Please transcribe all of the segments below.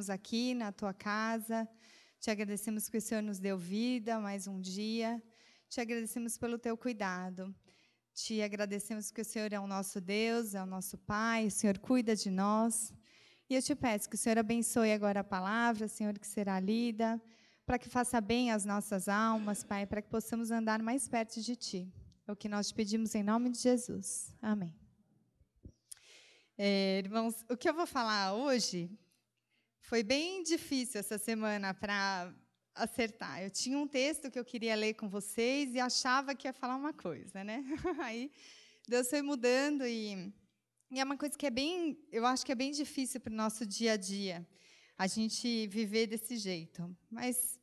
estarmos aqui na tua casa. Te agradecemos que o Senhor nos deu vida mais um dia. Te agradecemos pelo teu cuidado. Te agradecemos que o Senhor é o nosso Deus, é o nosso Pai, o Senhor cuida de nós. E eu te peço que o Senhor abençoe agora a palavra, Senhor, que será lida, para que faça bem às nossas almas, Pai, para que possamos andar mais perto de Ti. É o que nós te pedimos em nome de Jesus. Amém. É, irmãos, o que eu vou falar hoje foi bem difícil essa semana para acertar. Eu tinha um texto que eu queria ler com vocês e achava que ia falar uma coisa, né? Aí Deus foi mudando e, e é uma coisa que é bem, eu acho que é bem difícil para o nosso dia a dia, a gente viver desse jeito. Mas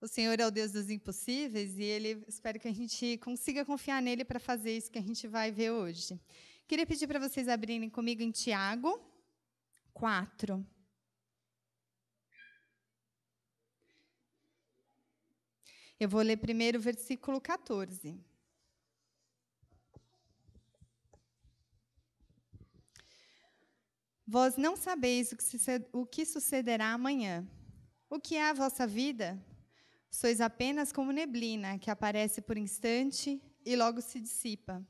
o Senhor é o Deus dos impossíveis e Ele espero que a gente consiga confiar nele para fazer isso que a gente vai ver hoje. Queria pedir para vocês abrirem comigo em Tiago 4. Eu vou ler primeiro o versículo 14. Vós não sabeis o que sucederá amanhã. O que é a vossa vida? Sois apenas como neblina que aparece por instante e logo se dissipa.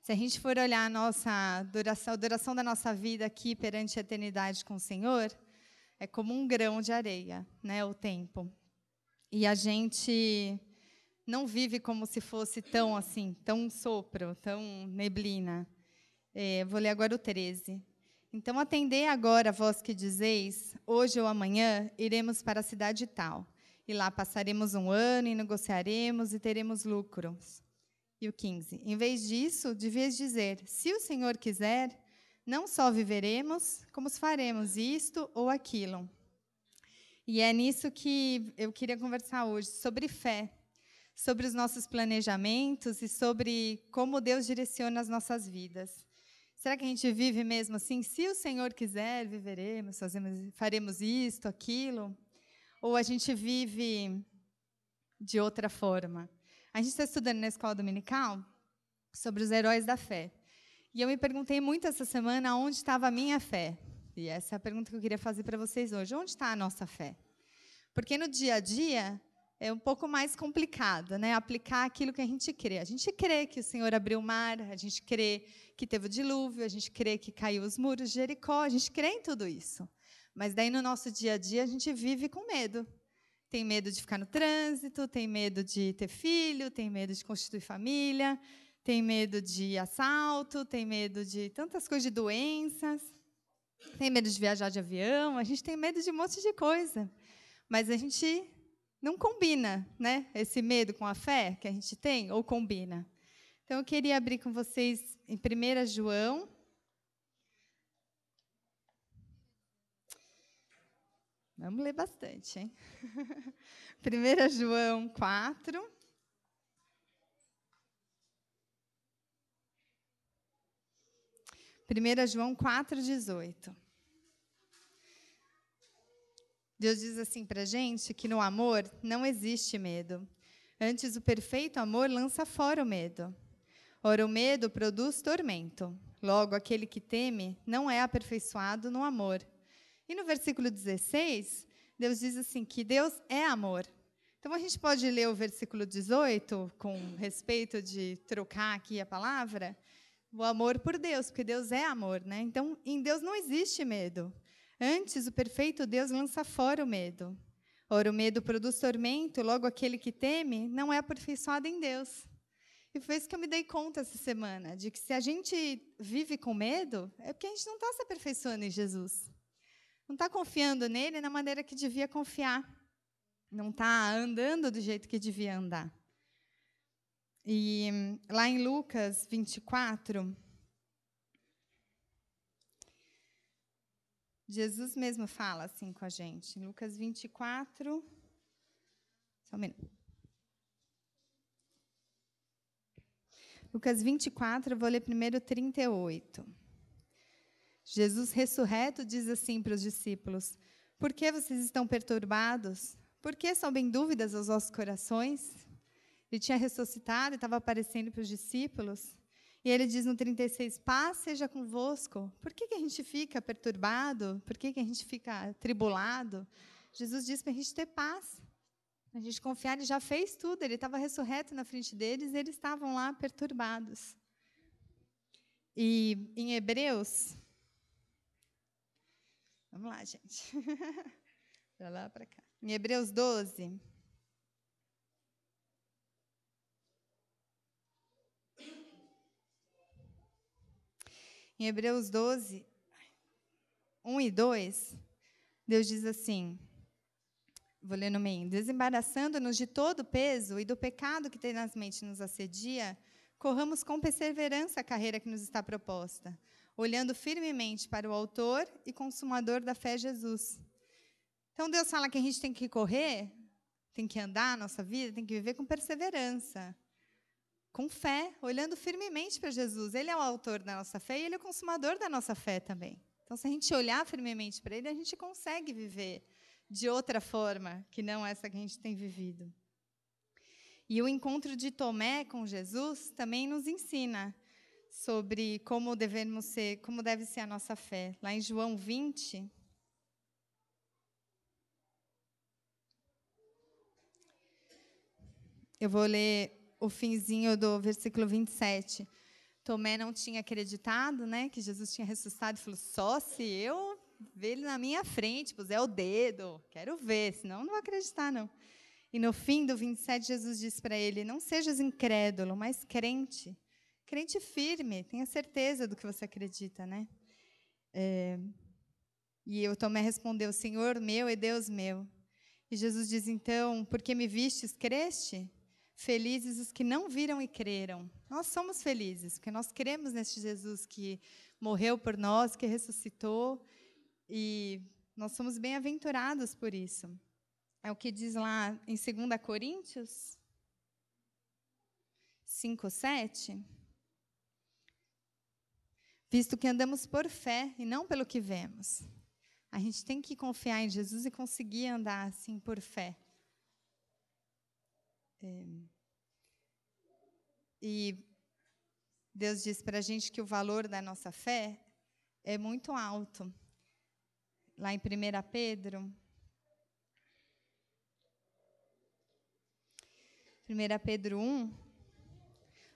Se a gente for olhar a nossa duração, a duração da nossa vida aqui perante a eternidade com o Senhor, é como um grão de areia, né, o tempo. E a gente não vive como se fosse tão assim, tão sopro, tão neblina. É, vou ler agora o 13. Então, atendei agora, vós que dizeis, hoje ou amanhã iremos para a cidade tal, e lá passaremos um ano e negociaremos e teremos lucros. E o 15. Em vez disso, devias dizer: se o Senhor quiser, não só viveremos, como faremos isto ou aquilo. E é nisso que eu queria conversar hoje, sobre fé, sobre os nossos planejamentos e sobre como Deus direciona as nossas vidas. Será que a gente vive mesmo assim? Se o Senhor quiser, viveremos, fazemos, faremos isto, aquilo? Ou a gente vive de outra forma? A gente está estudando na escola dominical sobre os heróis da fé. E eu me perguntei muito essa semana onde estava a minha fé. E essa é a pergunta que eu queria fazer para vocês hoje. Onde está a nossa fé? Porque no dia a dia é um pouco mais complicado, né? Aplicar aquilo que a gente crê. A gente crê que o Senhor abriu o mar, a gente crê que teve o dilúvio, a gente crê que caiu os muros de Jericó, a gente crê em tudo isso. Mas daí no nosso dia a dia a gente vive com medo. Tem medo de ficar no trânsito, tem medo de ter filho, tem medo de constituir família, tem medo de assalto, tem medo de tantas coisas de doenças, tem medo de viajar de avião, a gente tem medo de um monte de coisa. Mas a gente não combina, né? Esse medo com a fé que a gente tem, ou combina. Então, eu queria abrir com vocês em 1 João. Vamos ler bastante, hein? 1 João 4. Primeira João 4,18. Deus diz assim para gente que no amor não existe medo. Antes, o perfeito amor lança fora o medo. Ora, o medo produz tormento. Logo, aquele que teme não é aperfeiçoado no amor. E no versículo 16, Deus diz assim: que Deus é amor. Então, a gente pode ler o versículo 18, com respeito de trocar aqui a palavra, o amor por Deus, porque Deus é amor, né? Então, em Deus não existe medo. Antes, o perfeito Deus lança fora o medo. Ora, o medo produz tormento, logo aquele que teme não é aperfeiçoado em Deus. E foi isso que eu me dei conta essa semana, de que se a gente vive com medo, é porque a gente não está se aperfeiçoando em Jesus. Não está confiando nele na maneira que devia confiar. Não está andando do jeito que devia andar. E hum, lá em Lucas 24, Jesus mesmo fala assim com a gente. Lucas 24. Só um minuto. Lucas 24, eu vou ler primeiro 38. Jesus ressurreto diz assim para os discípulos: Por que vocês estão perturbados? Por que sobem dúvidas aos vossos corações? Ele tinha ressuscitado e estava aparecendo para os discípulos. E ele diz no 36, paz seja convosco. Por que, que a gente fica perturbado? Por que, que a gente fica tribulado? Jesus diz para a gente ter paz, a gente confiar, ele já fez tudo, ele estava ressurreto na frente deles, e eles estavam lá perturbados. E em Hebreus. Vamos lá, gente. vai lá, para cá. Em Hebreus 12, Em Hebreus 12, 1 e 2, Deus diz assim: Vou ler no meio. Desembaraçando-nos de todo o peso e do pecado que tenazmente nos assedia, corramos com perseverança a carreira que nos está proposta, olhando firmemente para o Autor e Consumador da fé, Jesus. Então, Deus fala que a gente tem que correr, tem que andar a nossa vida, tem que viver com perseverança com fé, olhando firmemente para Jesus. Ele é o autor da nossa fé e ele é o consumador da nossa fé também. Então, se a gente olhar firmemente para ele, a gente consegue viver de outra forma que não essa que a gente tem vivido. E o encontro de Tomé com Jesus também nos ensina sobre como devemos ser, como deve ser a nossa fé. Lá em João 20, eu vou ler o finzinho do versículo 27. Tomé não tinha acreditado, né, que Jesus tinha ressuscitado e falou: "Só se eu ver ele na minha frente, puser o dedo, quero ver, senão não vou acreditar não". E no fim do 27 Jesus diz para ele: "Não sejas incrédulo, mas crente. Crente firme, tenha certeza do que você acredita, né?" É, e o Tomé respondeu: "Senhor meu e Deus meu". E Jesus diz então: "Porque me vistes, creste?" Felizes os que não viram e creram. Nós somos felizes, porque nós cremos neste Jesus que morreu por nós, que ressuscitou, e nós somos bem-aventurados por isso. É o que diz lá em 2 Coríntios 5, 7. Visto que andamos por fé e não pelo que vemos. A gente tem que confiar em Jesus e conseguir andar assim por fé. É. E Deus diz para a gente que o valor da nossa fé é muito alto. Lá em 1 Pedro. 1 Pedro 1,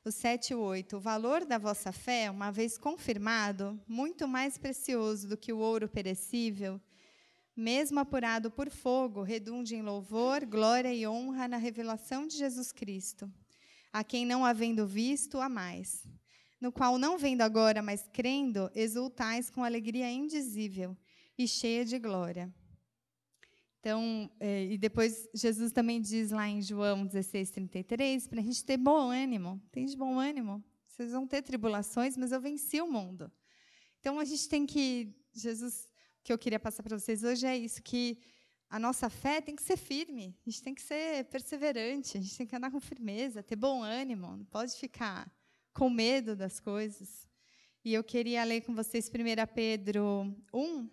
o 7 e 8. O valor da vossa fé, uma vez confirmado, muito mais precioso do que o ouro perecível mesmo apurado por fogo, redunde em louvor, glória e honra na revelação de Jesus Cristo, a quem não havendo visto a mais, no qual não vendo agora, mas crendo, exultais com alegria indizível e cheia de glória. Então, é, e depois Jesus também diz lá em João 16, 33, para a gente ter bom ânimo. Tem de bom ânimo? Vocês vão ter tribulações, mas eu venci o mundo. Então, a gente tem que. Jesus que eu queria passar para vocês hoje é isso, que a nossa fé tem que ser firme, a gente tem que ser perseverante, a gente tem que andar com firmeza, ter bom ânimo, não pode ficar com medo das coisas. E eu queria ler com vocês 1 Pedro 1.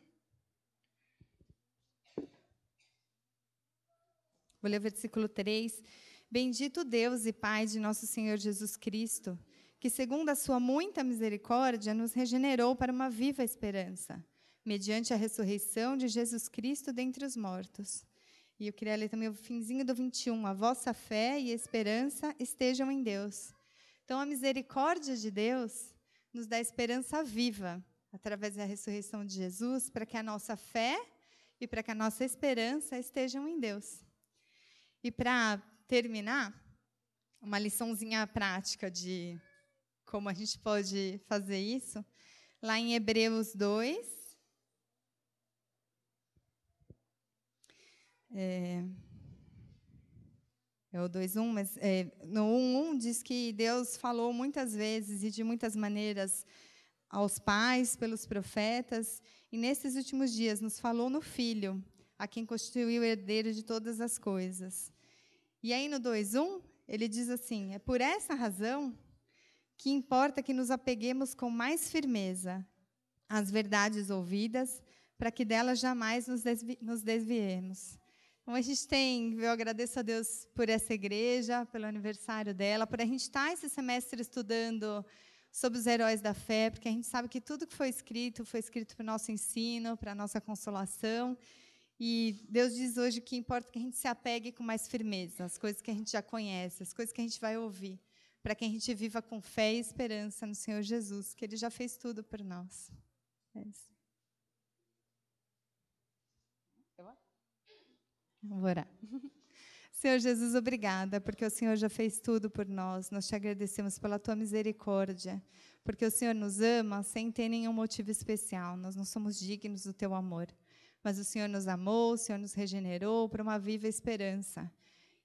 Vou ler o versículo 3. Bendito Deus e Pai de nosso Senhor Jesus Cristo, que, segundo a sua muita misericórdia, nos regenerou para uma viva esperança mediante a ressurreição de Jesus Cristo dentre os mortos. E eu queria ler também o finzinho do 21. A vossa fé e esperança estejam em Deus. Então, a misericórdia de Deus nos dá esperança viva através da ressurreição de Jesus para que a nossa fé e para que a nossa esperança estejam em Deus. E para terminar, uma liçãozinha prática de como a gente pode fazer isso, lá em Hebreus 2, É, é o 2.1, mas é, no 1.1 diz que Deus falou muitas vezes e de muitas maneiras aos pais, pelos profetas, e nesses últimos dias nos falou no Filho, a quem constituiu o herdeiro de todas as coisas. E aí no 2.1, ele diz assim: É por essa razão que importa que nos apeguemos com mais firmeza às verdades ouvidas, para que delas jamais nos, desvi nos desviemos. Então a gente tem, eu agradeço a Deus por essa igreja, pelo aniversário dela, por a gente estar tá esse semestre estudando sobre os heróis da fé, porque a gente sabe que tudo que foi escrito foi escrito para o nosso ensino, para a nossa consolação. E Deus diz hoje que importa que a gente se apegue com mais firmeza às coisas que a gente já conhece, às coisas que a gente vai ouvir, para que a gente viva com fé e esperança no Senhor Jesus, que Ele já fez tudo por nós. É isso. Vou orar. Senhor Jesus, obrigada, porque o Senhor já fez tudo por nós. Nós te agradecemos pela tua misericórdia, porque o Senhor nos ama sem ter nenhum motivo especial. Nós não somos dignos do teu amor, mas o Senhor nos amou, o Senhor nos regenerou para uma viva esperança.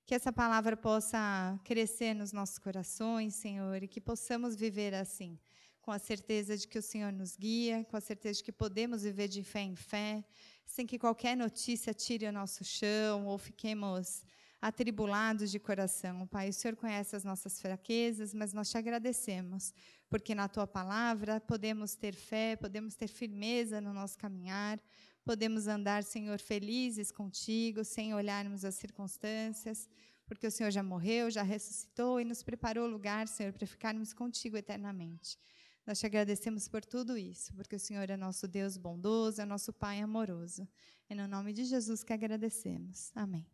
Que essa palavra possa crescer nos nossos corações, Senhor, e que possamos viver assim, com a certeza de que o Senhor nos guia, com a certeza de que podemos viver de fé em fé, sem que qualquer notícia tire o nosso chão ou fiquemos atribulados de coração. Pai, o Senhor conhece as nossas fraquezas, mas nós te agradecemos, porque na tua palavra podemos ter fé, podemos ter firmeza no nosso caminhar, podemos andar, Senhor, felizes contigo, sem olharmos as circunstâncias, porque o Senhor já morreu, já ressuscitou e nos preparou o lugar, Senhor, para ficarmos contigo eternamente. Nós te agradecemos por tudo isso, porque o Senhor é nosso Deus bondoso, é nosso Pai amoroso. É no nome de Jesus que agradecemos. Amém.